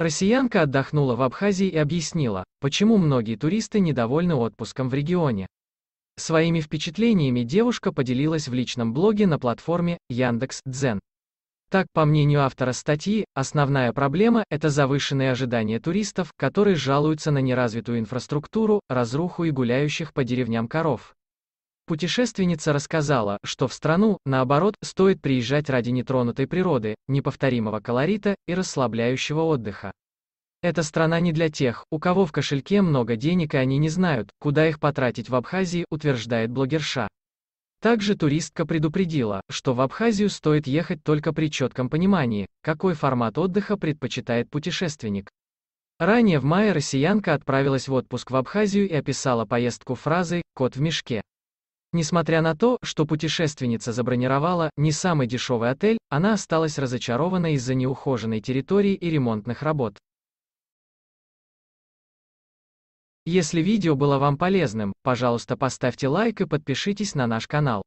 Россиянка отдохнула в Абхазии и объяснила, почему многие туристы недовольны отпуском в регионе. Своими впечатлениями девушка поделилась в личном блоге на платформе Яндекс.Дзен. Так, по мнению автора статьи, основная проблема – это завышенные ожидания туристов, которые жалуются на неразвитую инфраструктуру, разруху и гуляющих по деревням коров. Путешественница рассказала, что в страну, наоборот, стоит приезжать ради нетронутой природы, неповторимого колорита и расслабляющего отдыха. Эта страна не для тех, у кого в кошельке много денег и они не знают, куда их потратить в Абхазии, утверждает блогерша. Также туристка предупредила, что в Абхазию стоит ехать только при четком понимании, какой формат отдыха предпочитает путешественник. Ранее в мае россиянка отправилась в отпуск в Абхазию и описала поездку фразой «кот в мешке». Несмотря на то, что путешественница забронировала не самый дешевый отель, она осталась разочарована из-за неухоженной территории и ремонтных работ. Если видео было вам полезным, пожалуйста поставьте лайк и подпишитесь на наш канал.